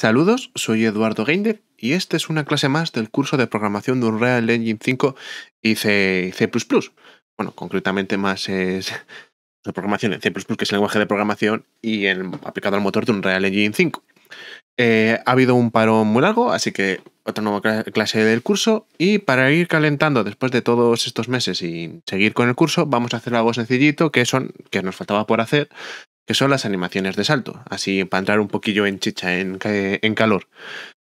Saludos, soy Eduardo Geindeck y esta es una clase más del curso de programación de Unreal Engine 5 y C, Bueno, concretamente más es de programación en C++, que es el lenguaje de programación, y el, aplicado al motor de Unreal Engine 5. Eh, ha habido un parón muy largo, así que otra nueva clase del curso. Y para ir calentando después de todos estos meses y seguir con el curso, vamos a hacer algo sencillito que son que nos faltaba por hacer, que son las animaciones de salto, así para entrar un poquillo en chicha, en, calor.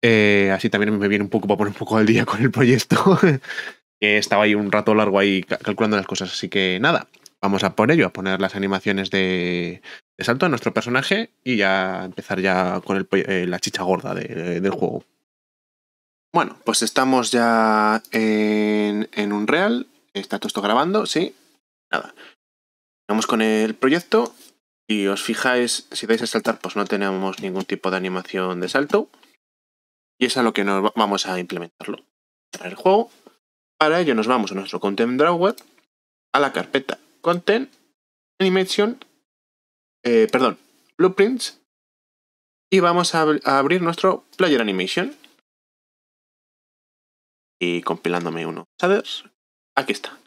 Eh, así también me viene un poco para poner un poco al día con el proyecto. estaba ahí un rato largo ahí calculando las cosas, así que nada, vamos a por ello, a poner las animaciones de, salto a nuestro personaje y ya empezar ya con eh, la chicha gorda del juego. Bueno, pues estamos ya en, en un real, está todo esto grabando, sí, nada. Vamos con el proyecto y os fijáis, si dais a saltar, pues no tenemos ningún tipo de animación de salto. Y es a lo que nos vamos a implementarlo. Para el juego, para ello nos vamos a nuestro Content Drawer, a la carpeta Content, Animation, eh, perdón, Blueprints, y vamos a, a abrir nuestro Player Animation. Y compilándome uno. ¿Sabes? Aquí está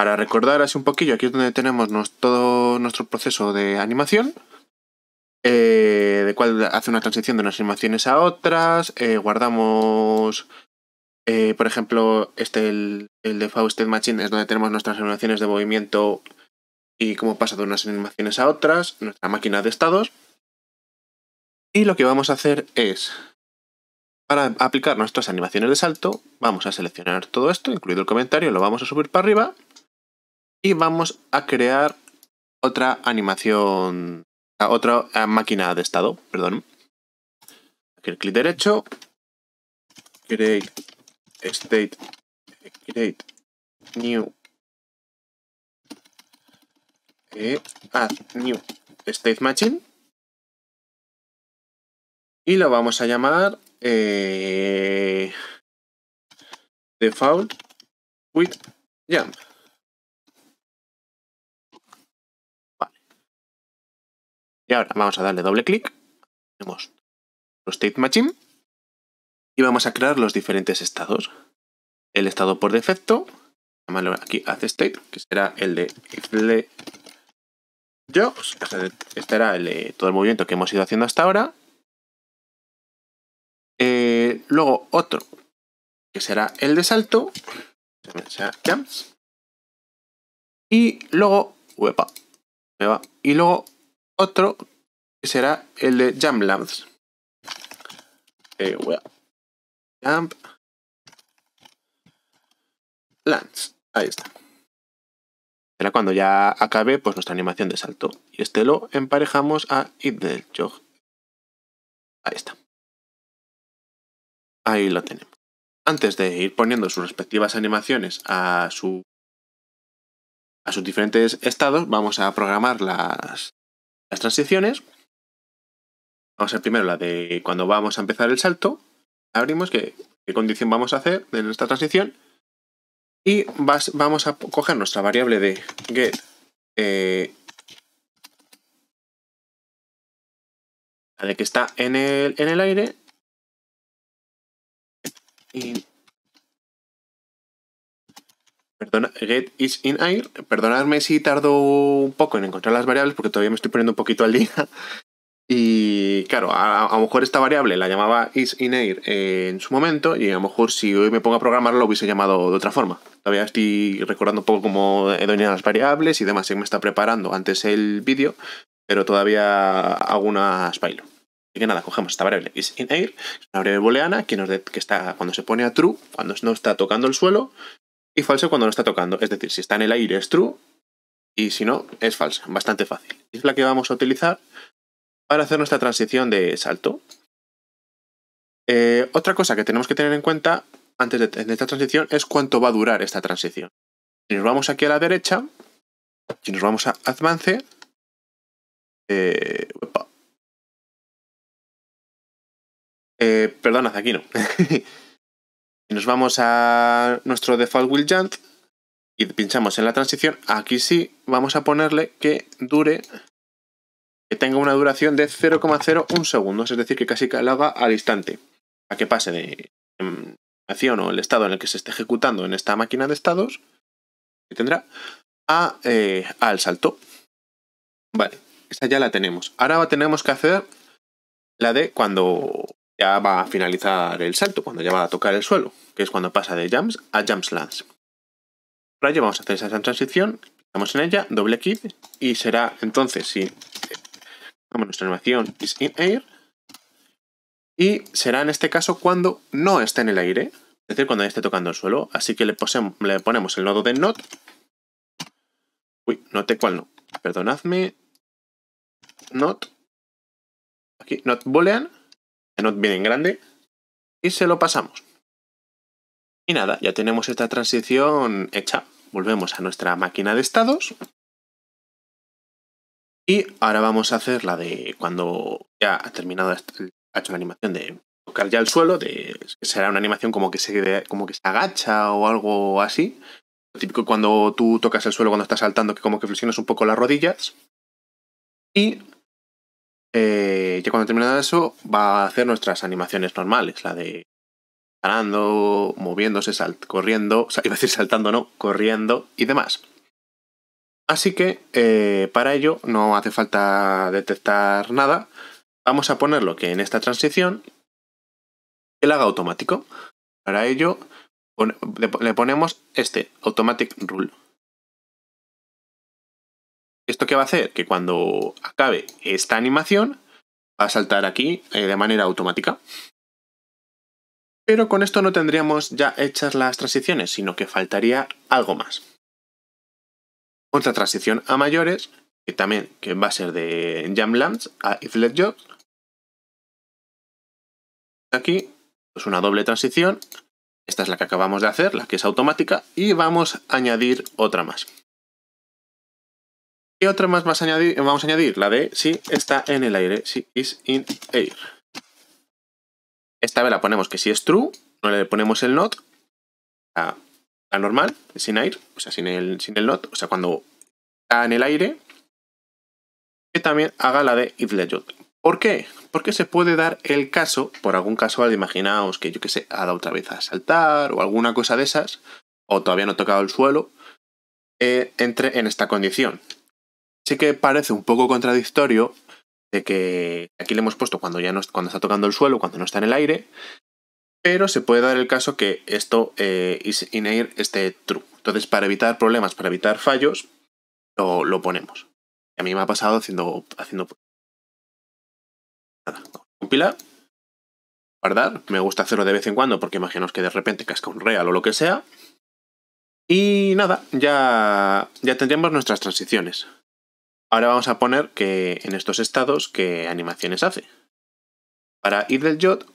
para recordar así un poquillo, aquí es donde tenemos todo nuestro proceso de animación, eh, de cual hace una transición de unas animaciones a otras, eh, guardamos, eh, por ejemplo, este el, el de Fausted Machine es donde tenemos nuestras animaciones de movimiento y cómo pasa de unas animaciones a otras, nuestra máquina de estados. Y lo que vamos a hacer es, para aplicar nuestras animaciones de salto, vamos a seleccionar todo esto, incluido el comentario, lo vamos a subir para arriba y vamos a crear otra animación, otra máquina de estado, perdón. Aquí el clic derecho, create state, create new, eh, add ah, new state machine. Y lo vamos a llamar eh, default with jump. Y ahora vamos a darle doble clic. Tenemos los state Machine, Y vamos a crear los diferentes estados. El estado por defecto, llamarlo aquí hace state, que será el de yo este, este era el todo el movimiento que hemos ido haciendo hasta ahora. Eh, luego otro, que será el de salto, Y luego, uepa, y luego otro será el de Jump Lance. Eh, Ahí está. Será cuando ya acabe pues, nuestra animación de salto. Y este lo emparejamos a Jog. Ahí está. Ahí lo tenemos. Antes de ir poniendo sus respectivas animaciones a, su, a sus diferentes estados, vamos a programar las, las transiciones. Vamos a ver primero la de cuando vamos a empezar el salto. Abrimos qué, condición vamos a hacer de nuestra transición. Y vamos a coger nuestra variable de get eh, la de que está en el, en el aire. Perdona, is in air. Perdonadme si tardo un poco en encontrar las variables porque todavía me estoy poniendo un poquito al día. Y claro, a, lo mejor esta variable la llamaba is in air eh, en su momento y a lo mejor si hoy me pongo a programar lo hubiese llamado de otra forma. Todavía estoy recordando un poco cómo he doñado las variables y demás. se me está preparando antes el vídeo, pero todavía hago unas bailo. Así que nada, cogemos esta variable is in air, es una variable booleana que, nos que está cuando se pone a true, cuando no está tocando el suelo, y falso cuando no está tocando. Es decir, si está en el aire es true y si no es falsa. Bastante fácil. Es la que vamos a utilizar para hacer nuestra transición de salto. Eh, otra cosa que tenemos que tener en cuenta antes de, esta transición es cuánto va a durar esta transición. Si nos vamos aquí a la derecha, si nos vamos a Advance, eh, eh aquí no. nos vamos a nuestro default will jump y pinchamos en la transición, aquí sí vamos a ponerle que dure, que tenga una duración de 0,01 segundos, es decir, que casi que haga al instante, a que pase de em, acción o el estado en el que se esté ejecutando en esta máquina de estados, que tendrá, a, eh, al salto. Vale, esa ya la tenemos. Ahora tenemos que hacer la de cuando ya va a finalizar el salto, cuando ya va a tocar el suelo, que es cuando pasa de jumps a jumps lands. Para ello vamos a hacer esa transición, estamos en ella, doble kit y será entonces si vamos nuestra animación is in air, y será en este caso cuando no esté en el aire, es decir, cuando esté tocando el suelo, así que le, ponemos el nodo de not, uy, note cuál no, perdonadme, not, aquí, not boolean, no bien grande y se lo pasamos. Y nada, ya tenemos esta transición hecha. Volvemos a nuestra máquina de estados. Y ahora vamos a hacer la de cuando ya ha terminado, ha hecho la animación de tocar ya el suelo, de, será una animación como que, se, como que se agacha o algo así. Lo típico cuando tú tocas el suelo cuando estás saltando, que como que flexionas un poco las rodillas. Y ya eh, cuando terminado eso, va a hacer nuestras animaciones normales, la de parando, moviéndose, salt, corriendo, iba a decir saltando, no, corriendo y demás. Así que eh, para ello no hace falta detectar nada. Vamos a ponerlo que en esta transición él haga automático. Para ello le ponemos este automatic rule. ¿Esto qué va a hacer? Que cuando acabe esta animación, va a saltar aquí eh, de manera automática. Pero con esto no tendríamos ya hechas las transiciones, sino que faltaría algo más. Otra transición a mayores, que también que va a ser de Jam a Iflet Jobs. Aquí es pues una doble transición. Esta es la que acabamos de hacer, la que es automática, y vamos a añadir otra más. Y otra más eh, vamos a añadir? La de si está en el aire. Si is in air. Esta vez la ponemos que si es true, no le ponemos el not a, la normal, sin air, o sea, sin el, sin el not, o sea, cuando está en el aire, que también haga la de if legend. ¿Por qué? Porque se puede dar el caso, por algún casual, imaginaos que yo que sé, ha dado otra vez a saltar o alguna cosa de esas, o todavía no ha tocado el suelo, eh, entre en esta condición sí que parece un poco contradictorio de que aquí le hemos puesto cuando ya no, cuando está tocando el suelo, cuando no está en el aire, pero se puede dar el caso que esto eh, in esté true. Entonces, para evitar problemas, para evitar fallos, lo, lo ponemos. A mí me ha pasado haciendo... haciendo nada, compilar, guardar, me gusta hacerlo de vez en cuando porque imaginaos que de repente casca un real o lo que sea. Y nada, ya, ya tendríamos nuestras transiciones. Ahora vamos a poner que en estos estados qué animaciones hace. Para del Jot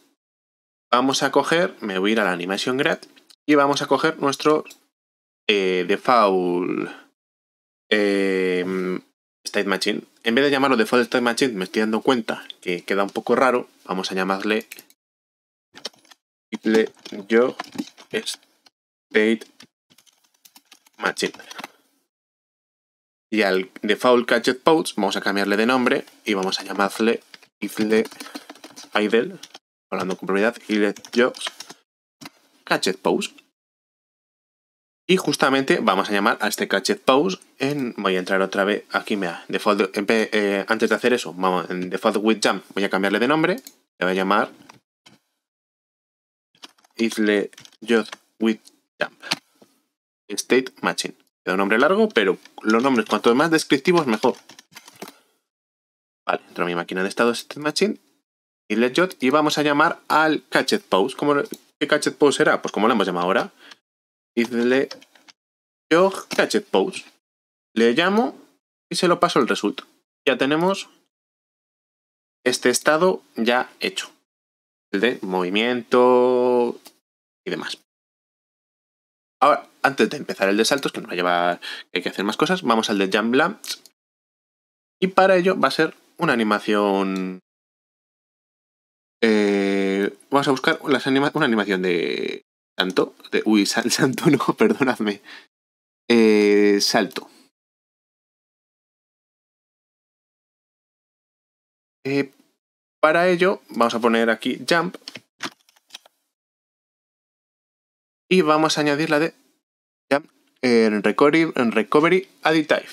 vamos a coger, me voy a ir a la Animation Grad y vamos a coger nuestro eh, default em, state machine. En vez de llamarlo default state machine, me estoy dando cuenta que queda un poco raro. Vamos a llamarle idle state machine. Y al default Catched vamos a cambiarle de nombre y vamos a llamarle Ifle Idle, hablando con propiedad, Idle Jobs Catched Y justamente vamos a llamar a este Catched Pouch en... Voy a entrar otra vez aquí, me default, eh, antes de hacer eso, vamos, en default with jump voy a cambiarle de nombre, le voy a llamar Ifle Jobs with jump. State matching de un nombre largo, pero los nombres cuanto más descriptivos, mejor. Vale, entro a mi máquina de estado este Machine y Jot, y vamos a llamar al Catchet Pose. como ¿Qué Catchet pose será? Pues como lo hemos llamado ahora. Y le yo Catchet Pose. Le llamo y se lo paso el resultado. Ya tenemos este estado ya hecho. El de movimiento y demás. Ahora, antes de empezar el de saltos, que nos va a llevar que hay que hacer más cosas, vamos al de Jump Lamps. Y para ello va a ser una animación. Eh, vamos a buscar una animación de. Santo. De, uy, sal, Santo, no, perdonadme. Eh, salto. Eh, para ello, vamos a poner aquí Jump y vamos a añadir la de ya en recovery, recovery Additive.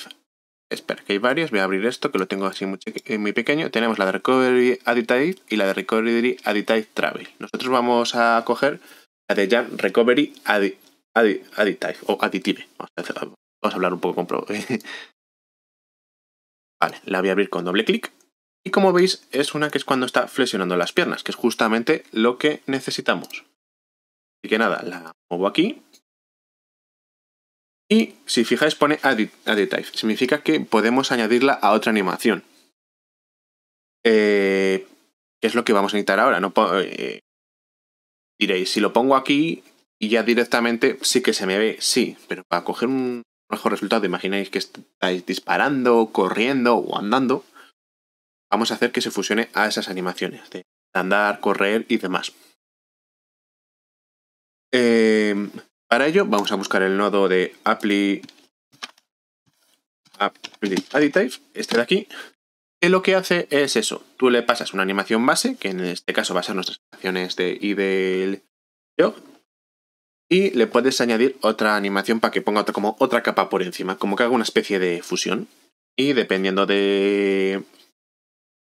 Espera, que hay varias. Voy a abrir esto, que lo tengo así eh, muy, pequeño. Tenemos la de Recovery Additive y la de Recovery Additive Travel. Nosotros vamos a coger la de Jam Recovery Additive o Additive. Vamos vamos a hablar un poco con Pro. vale, la voy a abrir con doble clic. Y como veis, es una que es cuando está flexionando las piernas, que es justamente lo que necesitamos. Así que nada, la muevo aquí. Y si fijáis pone Additive, Type, significa que podemos añadirla a otra animación. Eh, ¿Qué es lo que vamos a editar ahora? No eh, diréis, si lo pongo aquí y ya directamente sí que se me ve, sí, pero para coger un mejor resultado, imagináis que estáis disparando, corriendo o andando, vamos a hacer que se fusione a esas animaciones de andar, correr y demás. Em, para ello vamos a buscar el nodo de Apply, Additive, este de aquí, que lo que hace es eso. Tú le pasas una animación base, que en este caso va a ser nuestras animaciones de y y le puedes añadir otra animación para que ponga otra, como otra capa por encima, como que haga una especie de fusión. Y dependiendo de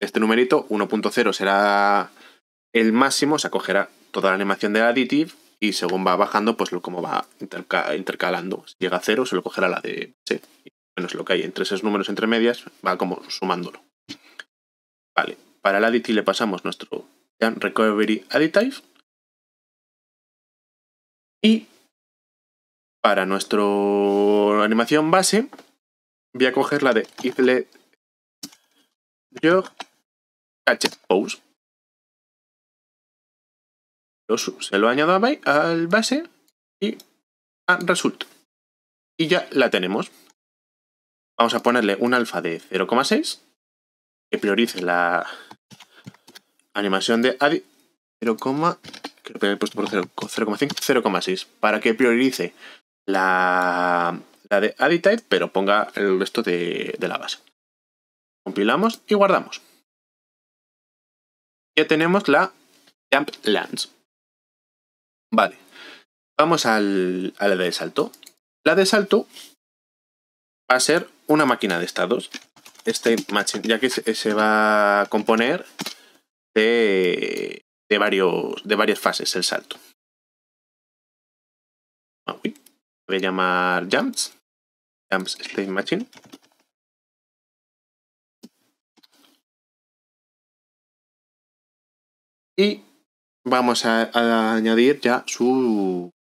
este numerito, 1.0 será el máximo, se acogerá toda la animación de additive y según va bajando, pues lo como va intercalando. Si llega a cero, se lo cogerá la de C. Menos lo que hay entre esos números entre medias, va como sumándolo. Vale, para el Addity le pasamos nuestro recovery additive. Y para nuestra animación base, voy a coger la de iflet pose se lo añado al base y a ah, result. Y ya la tenemos. Vamos a ponerle un alfa de 0,6 que priorice la animación de 0, creo que he puesto por 0,5, 0,6 para que priorice la, la de AdiType, pero ponga el resto de, la base. Compilamos y guardamos. Ya tenemos la Jump Lands. Vale. Vamos al, a la de salto. La de salto va a ser una máquina de estados. Este machine, ya que se va a componer de, de, varios, de varias fases el salto. Voy ah, a llamar jumps. Jumps state machine. Y vamos a, añadir ya su,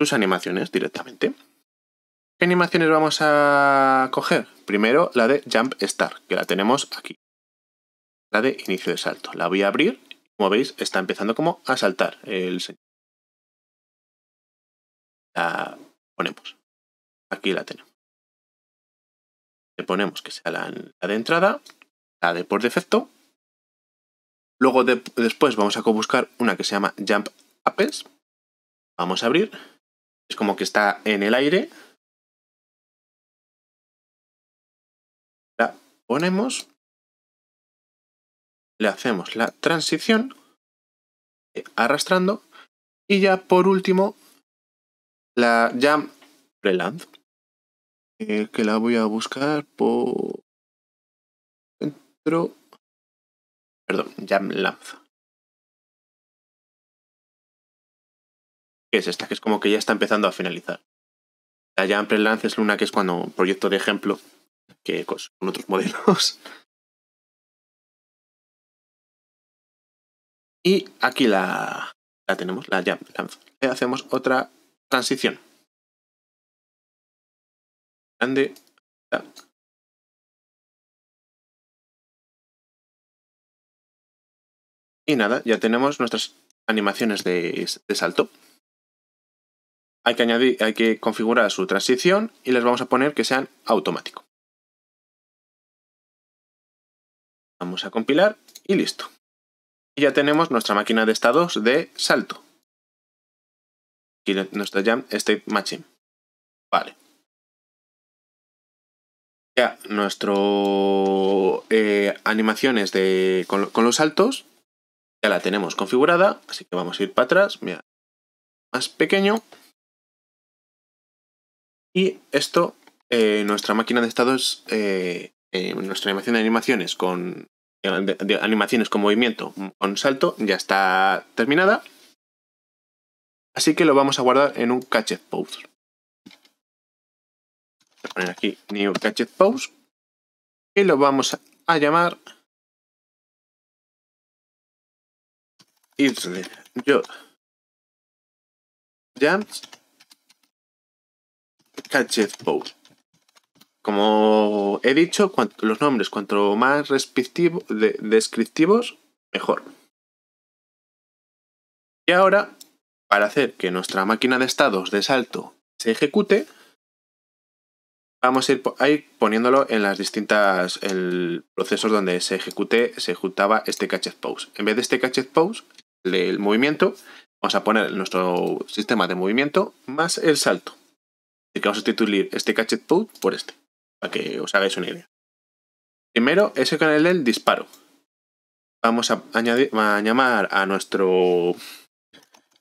sus animaciones directamente. ¿Qué animaciones vamos a coger? Primero la de Jump Start, que la tenemos aquí. La de inicio de salto. La voy a abrir. Como veis, está empezando como a saltar el señor. La ponemos. Aquí la tenemos. Le ponemos que sea la de entrada, la de por defecto, Luego después vamos a buscar una que se llama Jump Apples. Vamos a abrir. Es como que está en el aire. La ponemos. Le hacemos la transición eh, arrastrando. Y ya por último, la Jump Preland. Eh, que la voy a buscar por... Dentro Perdón, Jam lance que es esta? Que es como que ya está empezando a finalizar. La Jam Pre-Lance es una que es cuando un proyecto de ejemplo que con otros modelos. Y aquí la, la tenemos, la Jam Lamp. Le hacemos otra transición. Grande. Y nada, ya tenemos nuestras animaciones de, salto. Hay que, hay que configurar su transición y les vamos a poner que sean automático. Vamos a compilar y listo. Y ya tenemos nuestra máquina de estados de salto. Aquí nuestra Jam State Machine. Vale. Ya nuestro eh, animaciones de, con los saltos ya la tenemos configurada, así que vamos a ir para atrás, mira, más pequeño. Y esto, eh, nuestra máquina de estados, eh, eh, nuestra animación de animaciones con animaciones con movimiento, con salto, ya está terminada. Así que lo vamos a guardar en un cache Pose. poner aquí new cache pose y lo vamos a llamar Easily, Yo. Jams. Catches Como he dicho, los nombres, cuanto más descriptivos, mejor. Y ahora, para hacer que nuestra máquina de estados de salto se ejecute, vamos a ir poniéndolo en las distintas el procesos donde se ejecute, se ejecutaba este catch pose. En vez de este catch pose, del movimiento, vamos a poner nuestro sistema de movimiento más el salto. Así que vamos a sustituir este catch put por este, para que os hagáis una idea. Primero, ese con el disparo. Vamos a, añadir, a llamar a nuestro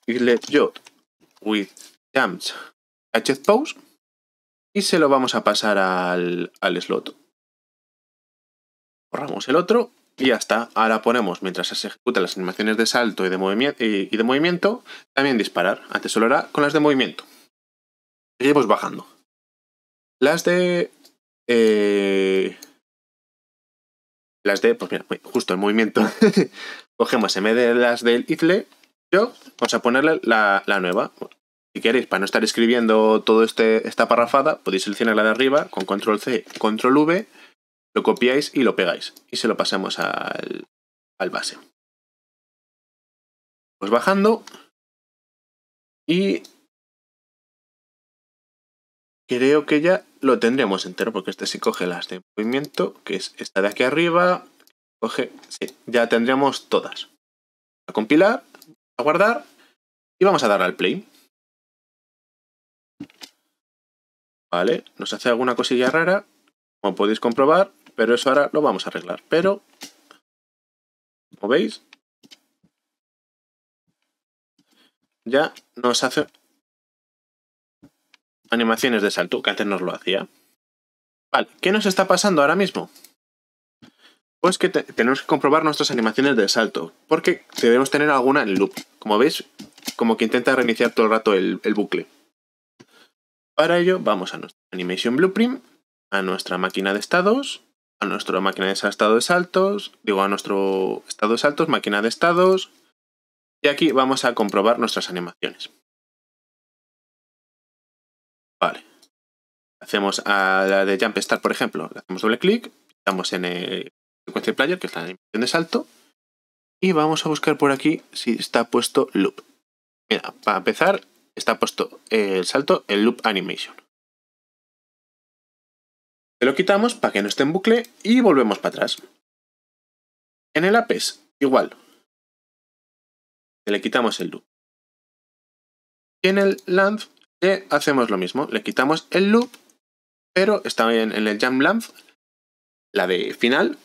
with jumps catch pose y se lo vamos a pasar al, al slot. Borramos el otro y ya está. Ahora ponemos, mientras se ejecutan las animaciones de salto y de, movimiento, y de movimiento, también disparar. Antes solo era con las de movimiento. Seguimos bajando. Las de... Eh, las de... Pues mira, justo el movimiento. Cogemos en vez de las del ifle, yo vamos a ponerle la, nueva. Si queréis, para no estar escribiendo toda este, esta parrafada, podéis seleccionar la de arriba con control C, control V lo copiáis y lo pegáis y se lo pasamos al, al base. Pues bajando y creo que ya lo tendremos entero porque este sí coge las de movimiento, que es esta de aquí arriba. Coge, sí, ya tendríamos todas. A compilar, a guardar y vamos a dar al play. Vale, nos hace alguna cosilla rara. Como podéis comprobar, pero eso ahora lo vamos a arreglar. Pero, como veis, ya nos hace animaciones de salto, que antes nos lo hacía. Vale, ¿qué nos está pasando ahora mismo? Pues que tenemos que comprobar nuestras animaciones de salto, porque debemos tener alguna en loop. Como veis, como que intenta reiniciar todo el rato el, bucle. Para ello, vamos a nuestra Animation Blueprint, a nuestra máquina de estados, nuestra máquina de estado de saltos, digo a nuestro estado de saltos, máquina de estados, y aquí vamos a comprobar nuestras animaciones. Vale. Hacemos a la de Jump Start, por ejemplo, le hacemos doble clic, estamos en el Player, que es la animación de salto, y vamos a buscar por aquí si está puesto loop. para empezar, está puesto el salto, el loop animation lo quitamos para que no esté en bucle y volvemos para atrás. En el APES, igual. Le quitamos el loop. Y en el lamp le hacemos lo mismo. Le quitamos el loop, pero está bien en el jam lamp la de final,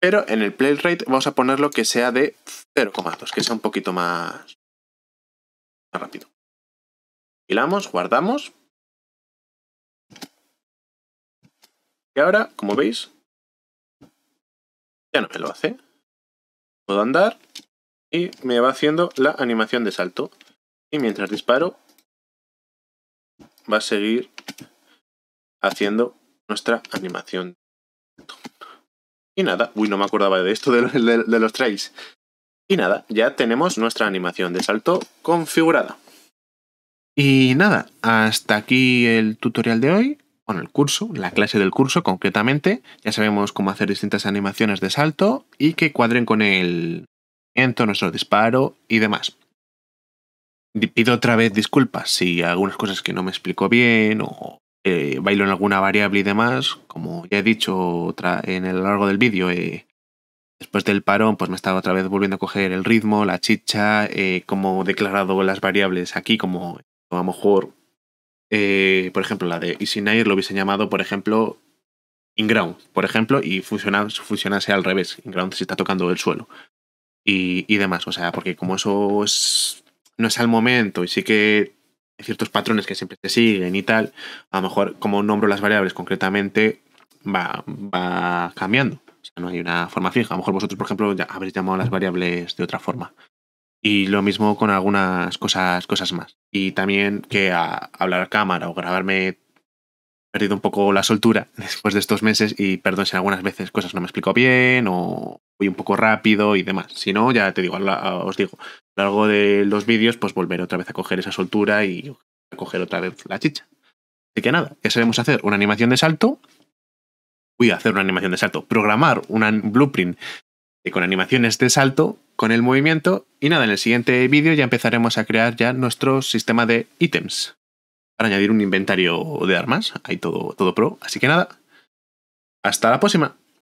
pero en el play rate vamos a ponerlo que sea de 0,2, que sea un poquito más, más rápido. filamos guardamos, Y ahora, como veis, ya no me lo hace. Puedo andar y me va haciendo la animación de salto. Y mientras disparo, va a seguir haciendo nuestra animación. Y nada, uy, no me acordaba de esto de, de los trails. Y nada, ya tenemos nuestra animación de salto configurada. Y nada, hasta aquí el tutorial de hoy bueno, el curso, la clase del curso concretamente. Ya sabemos cómo hacer distintas animaciones de salto y que cuadren con el movimiento, nuestro disparo y demás. Pido otra vez disculpas si algunas cosas que no me explico bien o eh, bailo en alguna variable y demás. Como ya he dicho en el largo del vídeo, eh, después del parón, pues me estaba otra vez volviendo a coger el ritmo, la chicha, eh, como he declarado las variables aquí, como a lo mejor eh, por ejemplo, la de Easy lo hubiese llamado, por ejemplo, Inground, por ejemplo, y funcionase, fusionase al revés. Inground se está tocando el suelo. Y, demás. O sea, porque como eso es, no es al momento y sí que hay ciertos patrones que siempre se siguen y tal, a lo mejor como nombro las variables concretamente va, va cambiando. O sea, no hay una forma fija. A lo mejor vosotros, por ejemplo, ya habréis llamado las variables de otra forma. Y lo mismo con algunas cosas, cosas más. Y también que a hablar a cámara o grabarme he perdido un poco la soltura después de estos meses y perdón si algunas veces cosas no me explico bien o voy un poco rápido y demás. Si no, ya te digo, os digo, a lo largo de los vídeos pues volver otra vez a coger esa soltura y a coger otra vez la chicha. Así que nada, ya sabemos hacer una animación de salto. Voy a hacer una animación de salto, programar un blueprint y con animaciones de salto, con el movimiento y nada, en el siguiente vídeo ya empezaremos a crear ya nuestro sistema de ítems para añadir un inventario de armas, hay todo, todo pro, así que nada, hasta la próxima.